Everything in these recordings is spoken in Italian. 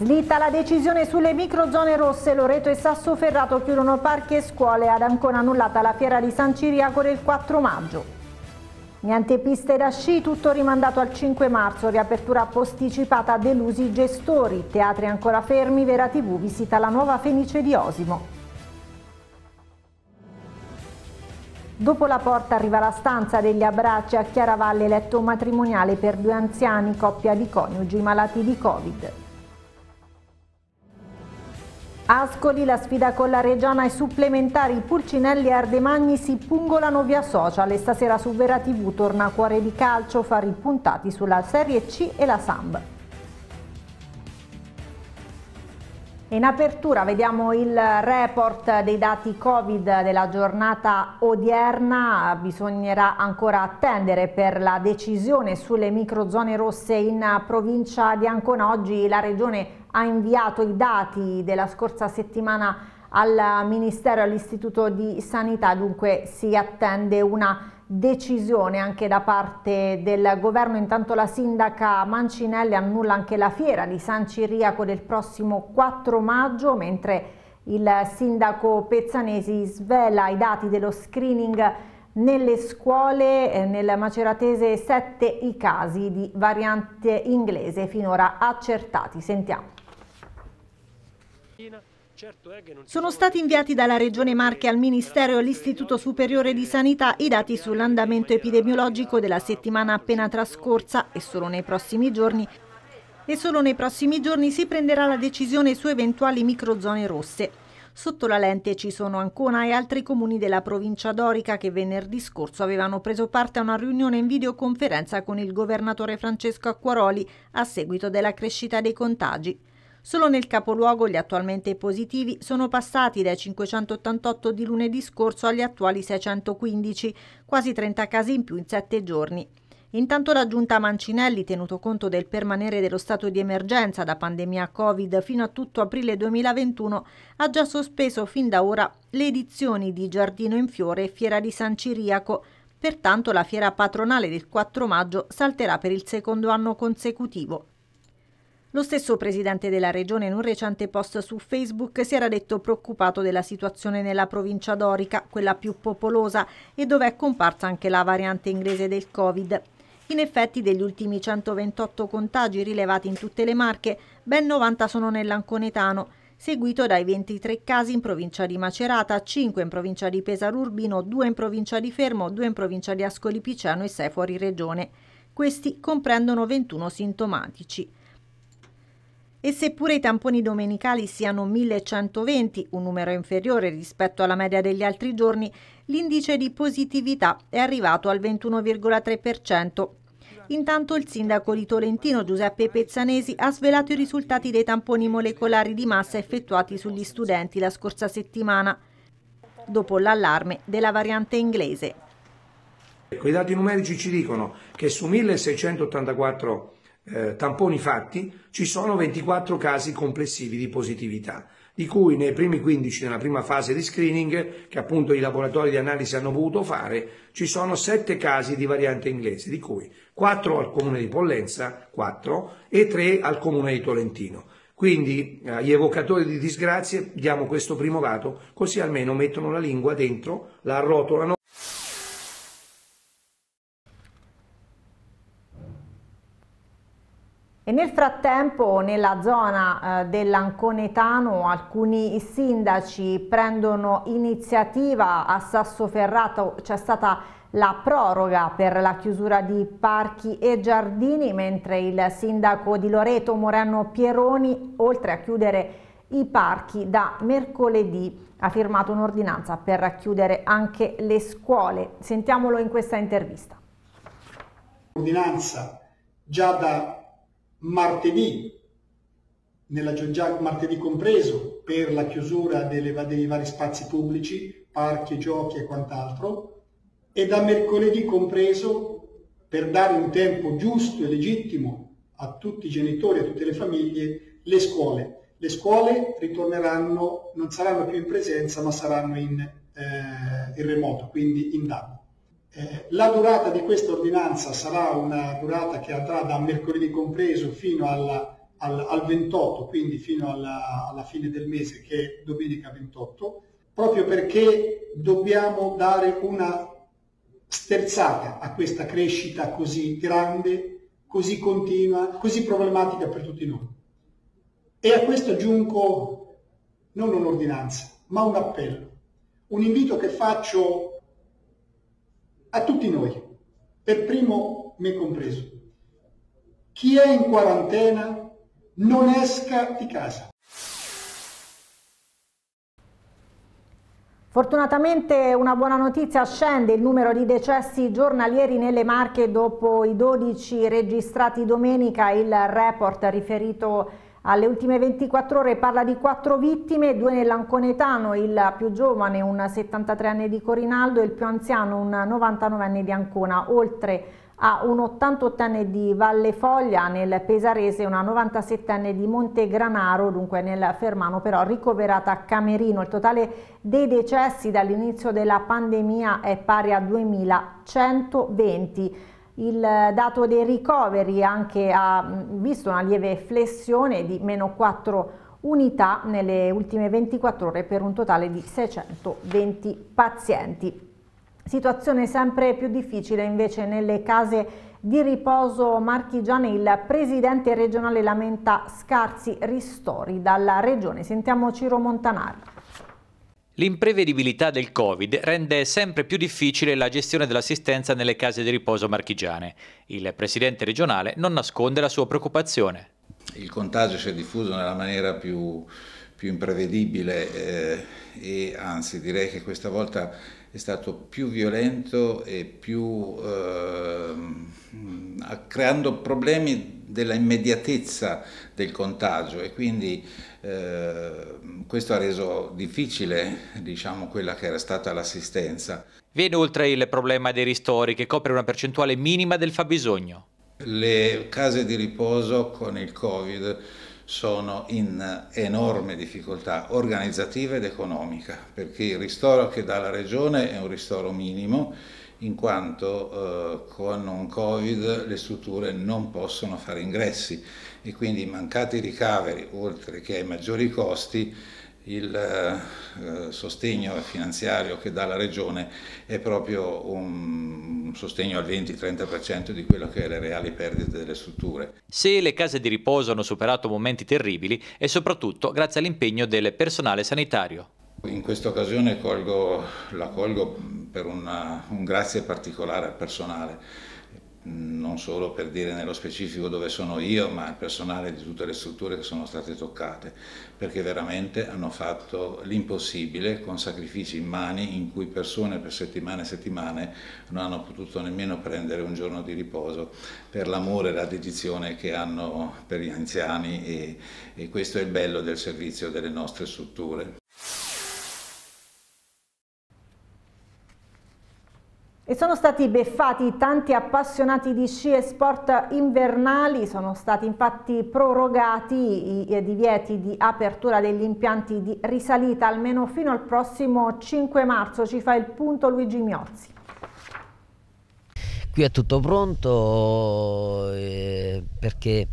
Slitta la decisione sulle microzone rosse, Loreto e Sassoferrato chiudono parchi e scuole, ad Ancona annullata la fiera di San Ciriaco del 4 maggio. Niente piste da sci, tutto rimandato al 5 marzo, riapertura posticipata delusi i gestori, teatri ancora fermi, Vera TV visita la nuova Fenice di Osimo. Dopo la porta arriva la stanza degli abbracci a Chiaravalle, letto matrimoniale per due anziani, coppia di coniugi malati di Covid. Ascoli la sfida con la Reggiana ai supplementari Pulcinelli e Ardemagni si pungolano via social e stasera su Vera TV torna a cuore di calcio fare i puntati sulla Serie C e la Samb. In apertura vediamo il report dei dati Covid della giornata odierna, bisognerà ancora attendere per la decisione sulle microzone rosse in provincia di Ancona. Oggi la regione ha inviato i dati della scorsa settimana al Ministero e all'Istituto di Sanità, dunque si attende una decisione anche da parte del governo. Intanto la sindaca Mancinelli annulla anche la fiera di San Ciriaco del prossimo 4 maggio, mentre il sindaco Pezzanesi svela i dati dello screening nelle scuole, eh, nel maceratese 7 i casi di variante inglese finora accertati. Sentiamo. Sono stati inviati dalla Regione Marche al Ministero e all'Istituto Superiore di Sanità i dati sull'andamento epidemiologico della settimana appena trascorsa e solo nei prossimi giorni e solo nei prossimi giorni si prenderà la decisione su eventuali microzone rosse. Sotto la lente ci sono Ancona e altri comuni della provincia dorica che venerdì scorso avevano preso parte a una riunione in videoconferenza con il governatore Francesco Acquaroli a seguito della crescita dei contagi. Solo nel capoluogo gli attualmente positivi sono passati dai 588 di lunedì scorso agli attuali 615, quasi 30 casi in più in 7 giorni. Intanto la giunta Mancinelli, tenuto conto del permanere dello stato di emergenza da pandemia Covid fino a tutto aprile 2021, ha già sospeso fin da ora le edizioni di Giardino in Fiore e Fiera di San Ciriaco. Pertanto la fiera patronale del 4 maggio salterà per il secondo anno consecutivo. Lo stesso presidente della regione in un recente post su Facebook si era detto preoccupato della situazione nella provincia dorica, quella più popolosa e dove è comparsa anche la variante inglese del Covid. In effetti degli ultimi 128 contagi rilevati in tutte le Marche, ben 90 sono nell'Anconetano, seguito dai 23 casi in provincia di Macerata, 5 in provincia di Pesaro Urbino, 2 in provincia di Fermo, 2 in provincia di Ascoli Piceno e 6 fuori regione. Questi comprendono 21 sintomatici. E seppure i tamponi domenicali siano 1120, un numero inferiore rispetto alla media degli altri giorni, l'indice di positività è arrivato al 21,3%. Intanto il sindaco di Tolentino Giuseppe Pezzanesi ha svelato i risultati dei tamponi molecolari di massa effettuati sugli studenti la scorsa settimana, dopo l'allarme della variante inglese. Quei dati numerici ci dicono che su 1684 eh, tamponi fatti ci sono 24 casi complessivi di positività, di cui nei primi 15 nella prima fase di screening che appunto i laboratori di analisi hanno voluto fare ci sono 7 casi di variante inglese, di cui 4 al comune di Pollenza 4, e 3 al comune di Tolentino. Quindi agli eh, evocatori di disgrazie diamo questo primo vato, così almeno mettono la lingua dentro, la arrotolano E nel frattempo nella zona eh, dell'Anconetano alcuni sindaci prendono iniziativa a Sassoferrato, c'è stata la proroga per la chiusura di parchi e giardini, mentre il sindaco di Loreto Moreno Pieroni, oltre a chiudere i parchi da mercoledì, ha firmato un'ordinanza per chiudere anche le scuole. Sentiamolo in questa intervista. Ordinanza già da martedì, nella Giongiago martedì compreso, per la chiusura delle, dei vari spazi pubblici, parchi, giochi e quant'altro, e da mercoledì compreso per dare un tempo giusto e legittimo a tutti i genitori, a tutte le famiglie, le scuole. Le scuole ritorneranno, non saranno più in presenza, ma saranno in, eh, in remoto, quindi in danno. Eh, la durata di questa ordinanza sarà una durata che andrà da mercoledì compreso fino alla, al, al, 28, quindi fino alla, alla fine del mese che è domenica 28, proprio perché dobbiamo dare una sterzata a questa crescita così grande, così continua, così problematica per tutti noi. E a questo aggiungo non un'ordinanza, ma un appello, un invito che faccio a tutti noi, per primo me compreso. Chi è in quarantena non esca di casa. Fortunatamente una buona notizia scende il numero di decessi giornalieri nelle Marche dopo i 12 registrati domenica, il report riferito alle ultime 24 ore parla di quattro vittime, due nell'Anconetano, il più giovane, un 73enne di Corinaldo, e il più anziano, un 99enne di Ancona, oltre a un 88enne di Valle Foglia nel Pesarese e una 97enne di Montegranaro, dunque nel Fermano, però ricoverata a Camerino. Il totale dei decessi dall'inizio della pandemia è pari a 2120. Il dato dei ricoveri anche ha visto una lieve flessione di meno 4 unità nelle ultime 24 ore per un totale di 620 pazienti. Situazione sempre più difficile invece nelle case di riposo marchigiane. Il presidente regionale lamenta scarsi ristori dalla regione. Sentiamo Ciro Montanari. L'imprevedibilità del Covid rende sempre più difficile la gestione dell'assistenza nelle case di riposo marchigiane. Il presidente regionale non nasconde la sua preoccupazione. Il contagio si è diffuso nella maniera più, più imprevedibile eh, e anzi direi che questa volta è stato più violento e più eh, creando problemi della immediatezza del contagio e quindi eh, questo ha reso difficile diciamo, quella che era stata l'assistenza. Viene oltre il problema dei ristori che copre una percentuale minima del fabbisogno. Le case di riposo con il Covid sono in enorme difficoltà organizzativa ed economica, perché il ristoro che dà la Regione è un ristoro minimo, in quanto eh, con un Covid le strutture non possono fare ingressi e quindi i mancati ricaveri, oltre che ai maggiori costi, il eh, sostegno finanziario che dà la Regione è proprio un, un sostegno al 20-30% di quello che è le reali perdite delle strutture. Se le case di riposo hanno superato momenti terribili è soprattutto grazie all'impegno del personale sanitario. In questa occasione colgo, la colgo per una, un grazie particolare al personale non solo per dire nello specifico dove sono io, ma il personale di tutte le strutture che sono state toccate, perché veramente hanno fatto l'impossibile con sacrifici in mani in cui persone per settimane e settimane non hanno potuto nemmeno prendere un giorno di riposo per l'amore e la dedizione che hanno per gli anziani e, e questo è il bello del servizio delle nostre strutture. E sono stati beffati tanti appassionati di sci e sport invernali, sono stati infatti prorogati i divieti di apertura degli impianti di risalita almeno fino al prossimo 5 marzo, ci fa il punto Luigi Miozzi. Qui è tutto pronto eh, perché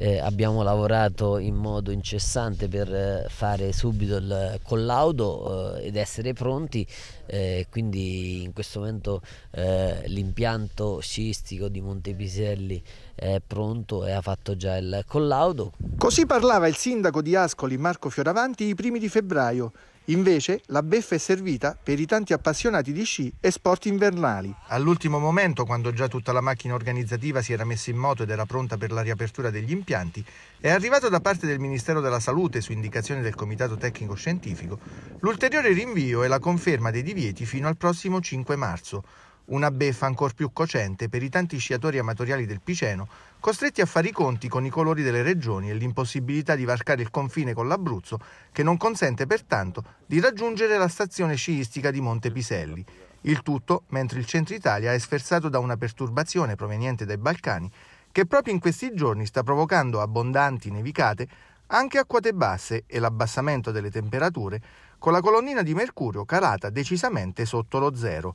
eh, abbiamo lavorato in modo incessante per eh, fare subito il collaudo eh, ed essere pronti, eh, quindi in questo momento eh, l'impianto sciistico di Montepiselli è pronto e ha fatto già il collaudo. Così parlava il sindaco di Ascoli Marco Fioravanti i primi di febbraio Invece la beffa è servita per i tanti appassionati di sci e sport invernali. All'ultimo momento, quando già tutta la macchina organizzativa si era messa in moto ed era pronta per la riapertura degli impianti, è arrivato da parte del Ministero della Salute, su indicazione del Comitato Tecnico Scientifico, l'ulteriore rinvio e la conferma dei divieti fino al prossimo 5 marzo una beffa ancor più cocente per i tanti sciatori amatoriali del Piceno, costretti a fare i conti con i colori delle regioni e l'impossibilità di varcare il confine con l'Abruzzo, che non consente pertanto di raggiungere la stazione sciistica di Monte Piselli. Il tutto mentre il centro Italia è sferzato da una perturbazione proveniente dai Balcani che proprio in questi giorni sta provocando abbondanti nevicate anche a quote basse e l'abbassamento delle temperature, con la colonnina di mercurio calata decisamente sotto lo zero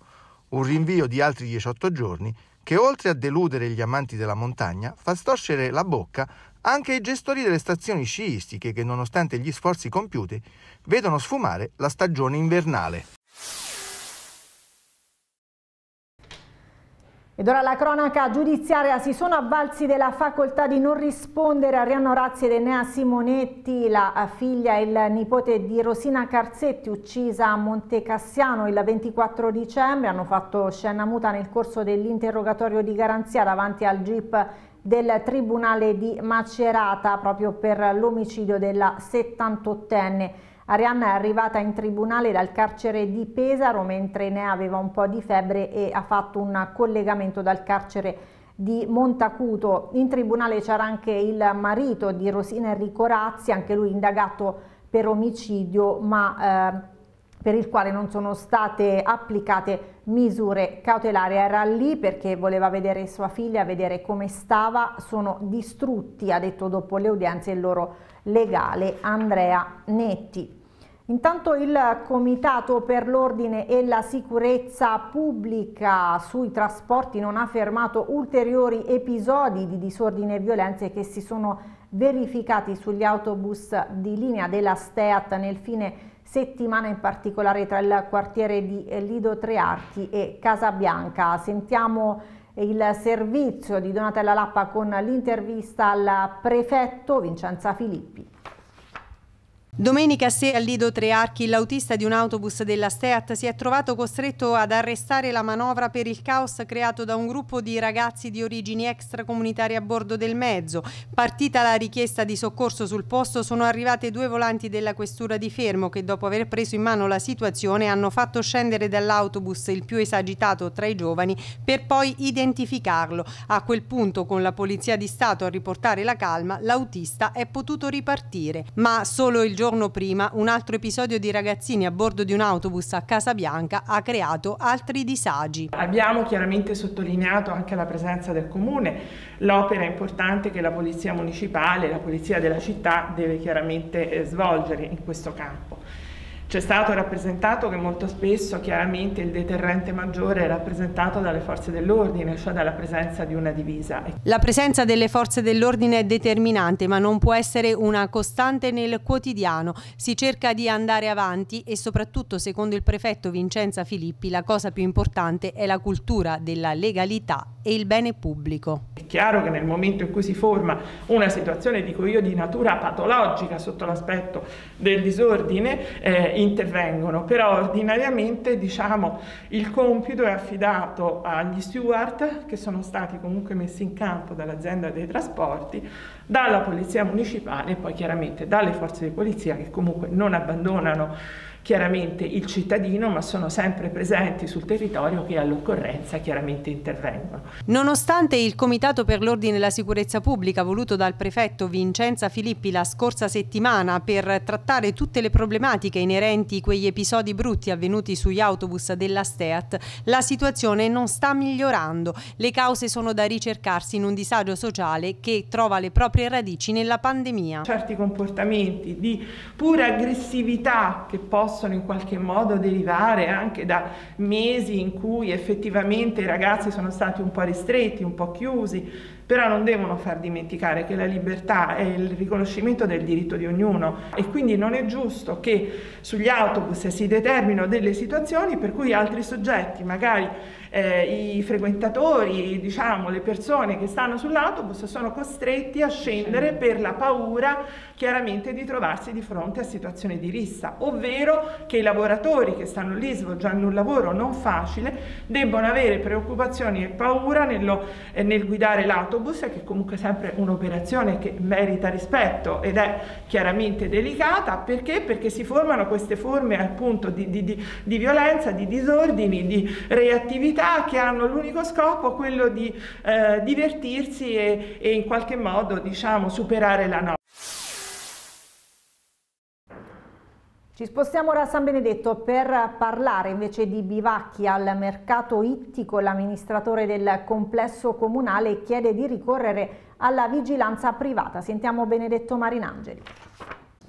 un rinvio di altri 18 giorni che oltre a deludere gli amanti della montagna fa storcere la bocca anche ai gestori delle stazioni sciistiche che nonostante gli sforzi compiuti vedono sfumare la stagione invernale. Ed ora la cronaca giudiziaria si sono avvalsi della facoltà di non rispondere a Arianno Razzi ed Enea Simonetti, la figlia e il nipote di Rosina Carzetti uccisa a Monte Cassiano il 24 dicembre. Hanno fatto scena muta nel corso dell'interrogatorio di garanzia davanti al GIP del Tribunale di Macerata proprio per l'omicidio della 78enne. Arianna è arrivata in tribunale dal carcere di Pesaro mentre ne aveva un po' di febbre e ha fatto un collegamento dal carcere di Montacuto. In tribunale c'era anche il marito di Rosina Enrico Razzi, anche lui indagato per omicidio ma eh, per il quale non sono state applicate misure cautelari. Era lì perché voleva vedere sua figlia, vedere come stava. Sono distrutti, ha detto dopo le udienze, il loro legale Andrea Netti. Intanto il Comitato per l'Ordine e la Sicurezza Pubblica sui trasporti non ha fermato ulteriori episodi di disordine e violenze che si sono verificati sugli autobus di linea della Steat nel fine settimana in particolare tra il quartiere di eh, Lido Trearchi e Casabianca. Sentiamo eh, il servizio di Donatella Lappa con l'intervista al prefetto Vincenza Filippi. Domenica sera al Lido Trearchi l'autista di un autobus della Steat si è trovato costretto ad arrestare la manovra per il caos creato da un gruppo di ragazzi di origini extracomunitarie a bordo del mezzo. Partita la richiesta di soccorso sul posto sono arrivate due volanti della questura di Fermo che dopo aver preso in mano la situazione hanno fatto scendere dall'autobus il più esagitato tra i giovani per poi identificarlo. A quel punto con la Polizia di Stato a riportare la calma l'autista è potuto ripartire ma solo il giorno giorno prima un altro episodio di ragazzini a bordo di un autobus a Casabianca ha creato altri disagi. Abbiamo chiaramente sottolineato anche la presenza del comune, l'opera importante che la polizia municipale, la polizia della città deve chiaramente eh, svolgere in questo campo. C'è stato rappresentato che molto spesso chiaramente il deterrente maggiore è rappresentato dalle forze dell'ordine, cioè dalla presenza di una divisa. La presenza delle forze dell'ordine è determinante, ma non può essere una costante nel quotidiano. Si cerca di andare avanti e soprattutto, secondo il prefetto Vincenza Filippi, la cosa più importante è la cultura della legalità e il bene pubblico. È chiaro che nel momento in cui si forma una situazione, dico io, di natura patologica sotto l'aspetto del disordine, eh, intervengono, però ordinariamente diciamo, il compito è affidato agli steward che sono stati comunque messi in campo dall'azienda dei trasporti, dalla polizia municipale e poi chiaramente dalle forze di polizia che comunque non abbandonano chiaramente il cittadino, ma sono sempre presenti sul territorio che all'occorrenza chiaramente intervengono. Nonostante il Comitato per l'Ordine e la Sicurezza Pubblica voluto dal prefetto Vincenza Filippi la scorsa settimana per trattare tutte le problematiche inerenti quegli episodi brutti avvenuti sugli autobus della Steat, la situazione non sta migliorando. Le cause sono da ricercarsi in un disagio sociale che trova le proprie radici nella pandemia. Certi comportamenti di pura aggressività che possono possono in qualche modo derivare anche da mesi in cui effettivamente i ragazzi sono stati un po' ristretti, un po' chiusi, però non devono far dimenticare che la libertà è il riconoscimento del diritto di ognuno e quindi non è giusto che sugli autobus si determinino delle situazioni per cui altri soggetti magari eh, i frequentatori, diciamo, le persone che stanno sull'autobus sono costretti a scendere per la paura chiaramente di trovarsi di fronte a situazioni di rissa, ovvero che i lavoratori che stanno lì svolgendo un lavoro non facile debbono avere preoccupazioni e paura nello, eh, nel guidare l'autobus, che è comunque sempre un'operazione che merita rispetto ed è chiaramente delicata, perché? Perché si formano queste forme appunto di, di, di, di violenza, di disordini, di reattività attività che hanno l'unico scopo quello di eh, divertirsi e, e, in qualche modo diciamo, superare la notte. Ci spostiamo ora a San Benedetto per parlare invece di bivacchi al mercato ittico. L'amministratore del complesso comunale chiede di ricorrere alla vigilanza privata. Sentiamo Benedetto Marinangeli.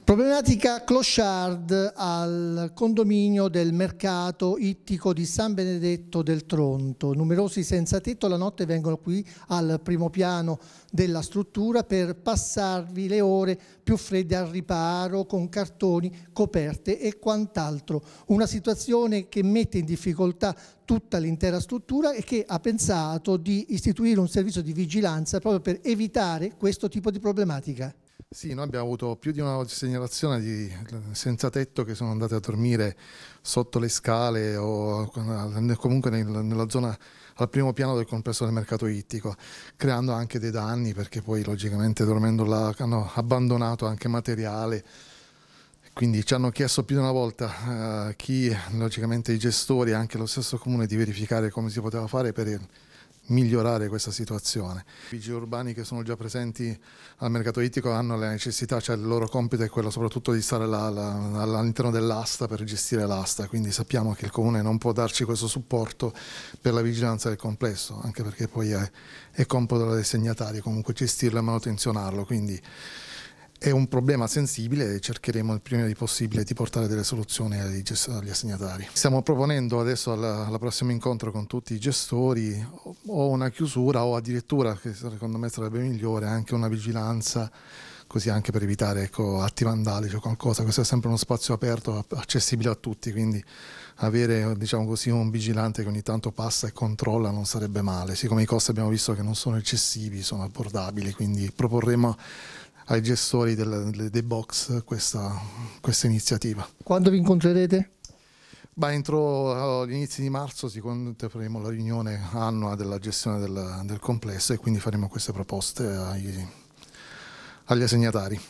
Problematica clochard al condominio del mercato ittico di San Benedetto del Tronto. Numerosi senza tetto la notte vengono qui al primo piano della struttura per passarvi le ore più fredde al riparo con cartoni, coperte e quant'altro. Una situazione che mette in difficoltà tutta l'intera struttura e che ha pensato di istituire un servizio di vigilanza proprio per evitare questo tipo di problematica. Sì, noi abbiamo avuto più di una segnalazione di senza tetto che sono andate a dormire sotto le scale o comunque nella zona al primo piano del complesso del mercato ittico, creando anche dei danni perché poi logicamente dormendo là hanno abbandonato anche materiale. Quindi ci hanno chiesto più di una volta eh, chi, logicamente i gestori, anche lo stesso comune, di verificare come si poteva fare per Il, migliorare questa situazione. I vigili urbani che sono già presenti al mercato ittico hanno le necessità, cioè il loro compito è quello soprattutto di stare all'interno dell'asta per gestire l'asta, quindi sappiamo che il comune non può darci questo supporto per la vigilanza del complesso, anche perché poi è, è compito dei segnatari comunque gestirlo e manutenzionarlo, quindi è un problema sensibile e cercheremo il prima di possibile di portare delle soluzioni agli assegnatari. Stiamo proponendo adesso al prossimo incontro con tutti i gestori o una chiusura o addirittura, che secondo me sarebbe migliore, anche una vigilanza così anche per evitare ecco, atti vandali o qualcosa, questo è sempre uno spazio aperto, accessibile a tutti, quindi avere diciamo così, un vigilante che ogni tanto passa e controlla non sarebbe male, siccome i costi abbiamo visto che non sono eccessivi, sono abbordabili, quindi proporremo ai gestori del, dei box questa, questa iniziativa. Quando vi incontrerete? Bah, entro gli inizi di marzo faremo la riunione annua della gestione del, del, complesso e quindi faremo queste proposte agli, agli assegnatari.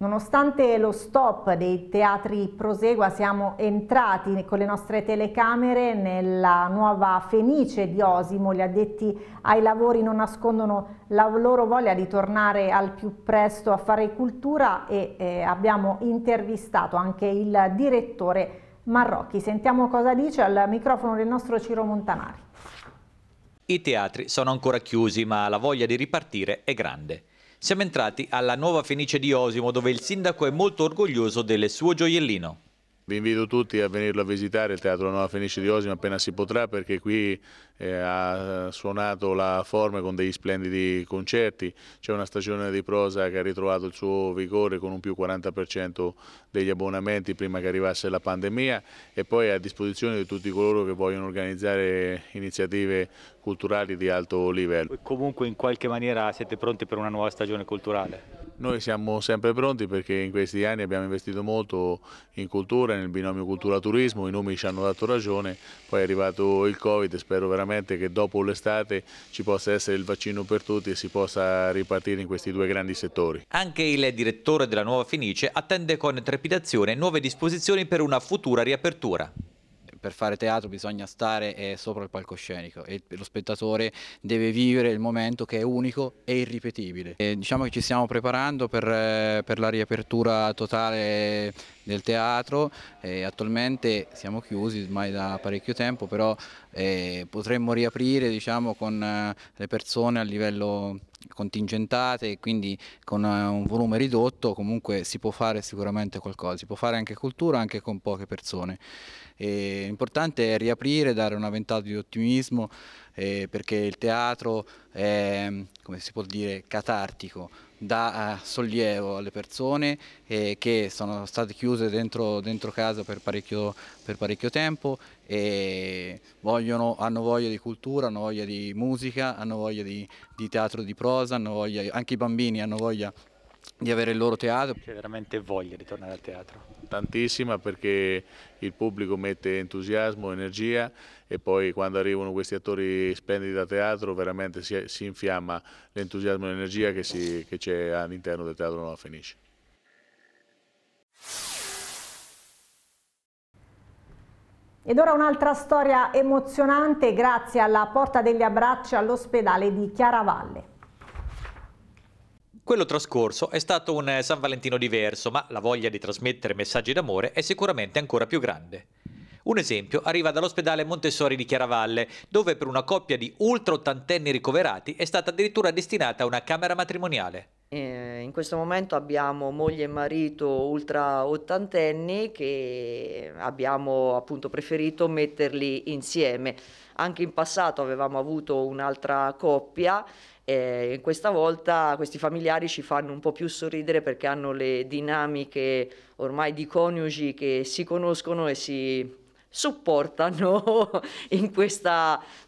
Nonostante lo stop dei teatri prosegua, siamo entrati con le nostre telecamere nella nuova Fenice di Osimo. Gli addetti ai lavori non nascondono la loro voglia di tornare al più presto a fare cultura e eh, abbiamo intervistato anche il direttore Marrocchi. Sentiamo cosa dice al microfono del nostro Ciro Montanari. I teatri sono ancora chiusi, ma la voglia di ripartire è grande. Siamo entrati alla nuova Fenice di Osimo dove il sindaco è molto orgoglioso del suo gioiellino. Vi invito tutti a venirlo a visitare il Teatro Nuova Fenice di Osimo appena si potrà perché qui eh, ha suonato la forma con degli splendidi concerti, c'è una stagione di prosa che ha ritrovato il suo vigore con un più 40% degli abbonamenti prima che arrivasse la pandemia e poi è a disposizione di tutti coloro che vogliono organizzare iniziative culturali di alto livello. Comunque in qualche maniera siete pronti per una nuova stagione culturale? Noi siamo sempre pronti perché in questi anni abbiamo investito molto in cultura, nel binomio cultura-turismo, i numeri ci hanno dato ragione, poi è arrivato il Covid e spero veramente che dopo l'estate ci possa essere il vaccino per tutti e si possa ripartire in questi due grandi settori. Anche il direttore della Nuova Fenice attende con trepidazione nuove disposizioni per una futura riapertura per fare teatro bisogna stare eh, sopra il palcoscenico e lo spettatore deve vivere il momento che è unico e irripetibile. E diciamo che ci stiamo preparando per, eh, per la riapertura totale del teatro, eh, attualmente siamo chiusi ormai da parecchio tempo, però eh, potremmo riaprire diciamo, con eh, le persone a livello contingentate e quindi con eh, un volume ridotto comunque si può fare sicuramente qualcosa, si può fare anche cultura anche con poche persone. L'importante è riaprire, dare una ventata di ottimismo eh, perché il teatro è, come si può dire, catartico dà eh, sollievo alle persone eh, che sono state chiuse dentro, dentro casa per parecchio, per parecchio, tempo e vogliono, hanno voglia di cultura, hanno voglia di musica, hanno voglia di, di teatro di prosa, voglia, anche i bambini hanno voglia di avere il loro teatro. C'è veramente voglia di tornare al teatro? Tantissima perché il pubblico mette entusiasmo, energia e poi quando arrivano questi attori splendidi da teatro veramente si, si infiamma l'entusiasmo e l'energia che, che c'è all'interno del teatro Nuova Fenice. Ed ora un'altra storia emozionante grazie alla Porta degli Abbracci all'ospedale di Chiaravalle. Quello trascorso è stato un eh, San Valentino diverso, ma la voglia di trasmettere messaggi d'amore è sicuramente ancora più grande. Un esempio arriva dall'ospedale Montessori di Chiaravalle, dove per una coppia di ultra ottantenni ricoverati è stata addirittura destinata una camera matrimoniale. Eh, in questo momento abbiamo moglie e marito ultra ottantenni che abbiamo appunto preferito metterli insieme. Anche in passato avevamo avuto un'altra coppia eh, questa volta questi familiari ci fanno un po' più sorridere perché hanno le dinamiche ormai di coniugi che si conoscono e si supportano in questo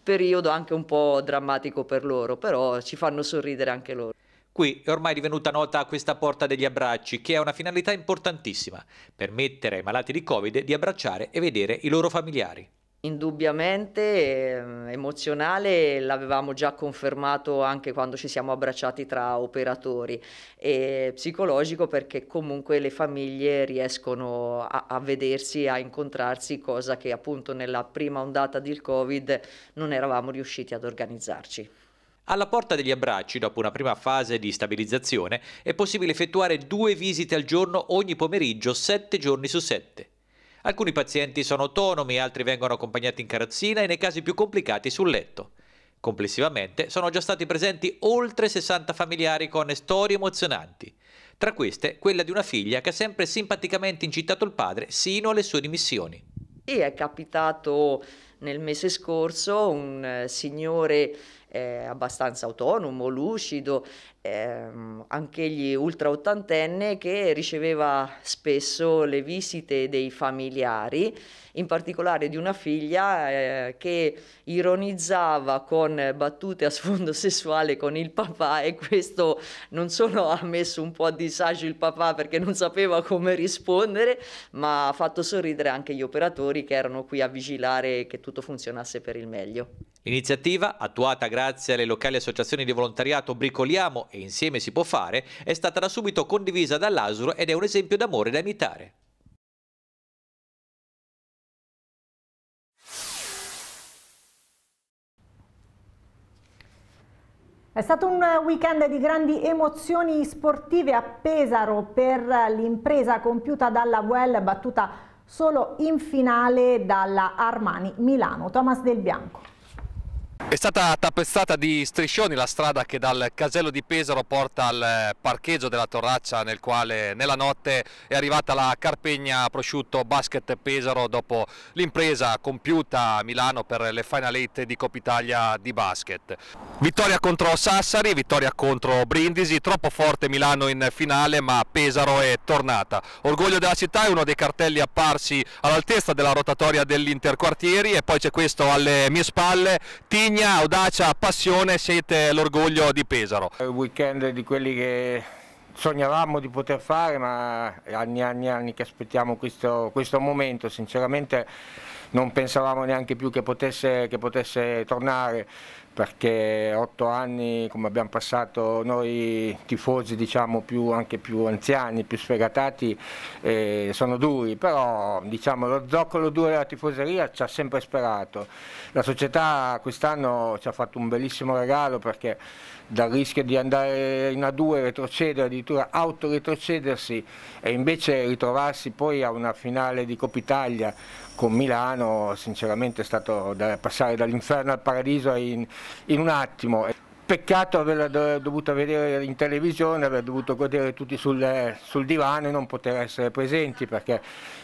periodo anche un po' drammatico per loro, però ci fanno sorridere anche loro. Qui è ormai divenuta nota questa porta degli abbracci, che ha una finalità importantissima, permettere ai malati di Covid di abbracciare e vedere i loro familiari. Indubbiamente eh, emozionale, l'avevamo già confermato anche quando ci siamo abbracciati tra operatori e psicologico perché comunque le famiglie riescono a, a vedersi, a incontrarsi, cosa che appunto nella prima ondata del Covid non eravamo riusciti ad organizzarci. Alla porta degli abbracci, dopo una prima fase di stabilizzazione, è possibile effettuare due visite al giorno ogni pomeriggio, sette giorni su sette. Alcuni pazienti sono autonomi, altri vengono accompagnati in carrozzina e nei casi più complicati sul letto. Complessivamente sono già stati presenti oltre 60 familiari con storie emozionanti. Tra queste, quella di una figlia che ha sempre simpaticamente incitato il padre sino alle sue dimissioni. E è capitato nel mese scorso un eh, signore eh, abbastanza autonomo, lucido ehm, anch'egli ultra ottantenne, che riceveva spesso le visite dei familiari, in particolare di una figlia eh, che ironizzava con battute a sfondo sessuale con il papà e questo non solo ha messo un po' a disagio il papà perché non sapeva come rispondere, ma ha fatto sorridere anche gli operatori che erano qui a vigilare che tutto funzionasse per il meglio. L'iniziativa, attuata grazie alle locali associazioni di volontariato Bricoliamo e insieme si può fare è stata da subito condivisa dall'Asuro ed è un esempio d'amore da imitare. È stato un weekend di grandi emozioni sportive a Pesaro per l'impresa compiuta dalla Well battuta solo in finale dalla Armani Milano. Thomas Del Bianco. È stata tappezzata di striscioni la strada che dal casello di Pesaro porta al eh, parcheggio della Torraccia nel quale nella notte è arrivata la Carpegna Prosciutto Basket Pesaro dopo l'impresa compiuta a Milano per le Final 8 di Coppa Italia di basket. Vittoria contro Sassari, vittoria contro Brindisi, troppo forte Milano in finale ma Pesaro è tornata. Orgoglio della città è uno dei cartelli apparsi all'altezza della rotatoria dell'Interquartieri e poi c'è questo alle mie spalle, Tigno Vigna, audacia, passione, siete l'orgoglio di Pesaro. È un weekend di quelli che sognavamo di poter fare, ma anni e anni, anni che aspettiamo questo, questo, momento, sinceramente non pensavamo neanche più che potesse, che potesse tornare perché otto anni come abbiamo passato noi tifosi diciamo più, anche più anziani, più sfegatati eh, sono duri, però diciamo, lo zoccolo duro della tifoseria ci ha sempre sperato. La società quest'anno ci ha fatto un bellissimo regalo perché dal rischio di andare in A2, retrocedere, addirittura autoretrocedersi e invece ritrovarsi poi a una finale di Coppa Italia con Milano, sinceramente è stato da passare dall'inferno al paradiso in, in un attimo. Peccato averla dovuta vedere in televisione, aver dovuto godere tutti sul, sul, divano e non poter essere presenti perché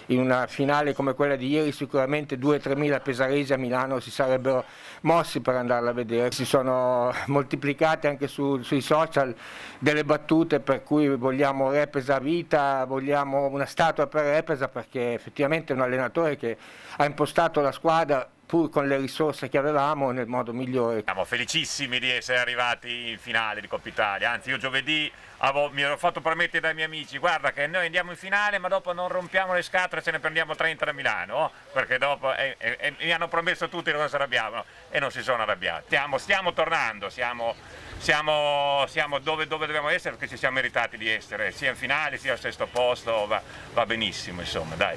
in una finale come quella di ieri sicuramente 2-3 mila pesaresi a Milano si sarebbero mossi per andarla a vedere. Si sono moltiplicate anche su, sui social delle battute per cui vogliamo Repesa vita, vogliamo una statua per Repesa perché effettivamente è un allenatore che ha impostato la squadra pur con le risorse che avevamo nel modo migliore. Siamo felicissimi di essere arrivati in finale di Coppa Italia, anzi io giovedì avevo, mi ero fatto promettere dai miei amici, guarda che noi andiamo in finale ma dopo non rompiamo le scatole e ce ne prendiamo 30 da Milano, oh, perché dopo eh, eh, eh, mi hanno promesso tutti che non si arrabbiavano e non si sono arrabbiati. Stiamo, stiamo tornando, siamo, siamo, siamo dove, dove, dobbiamo essere perché ci siamo meritati di essere, sia in finale sia al sesto posto, va, va benissimo insomma dai.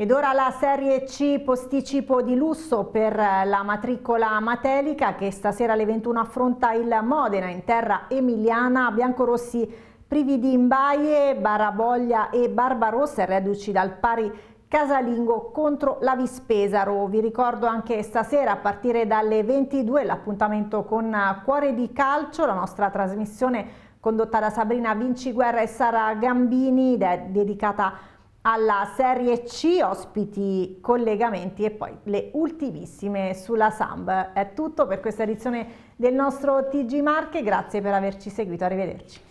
Ed ora la Serie C posticipo di lusso per la matricola matelica che stasera alle 21 affronta il Modena in terra emiliana, biancorossi privi di Imbaie, Baraboglia e Barbarossa, reduci dal pari casalingo contro la Vispesaro. Vi ricordo anche stasera a partire dalle 22 l'appuntamento con Cuore di Calcio, la nostra trasmissione condotta da Sabrina Vinciguerra e Sara Gambini, ed è dedicata a alla Serie C, ospiti, collegamenti e poi le ultimissime sulla SAMB. È tutto per questa edizione del nostro TG Marche, grazie per averci seguito, arrivederci.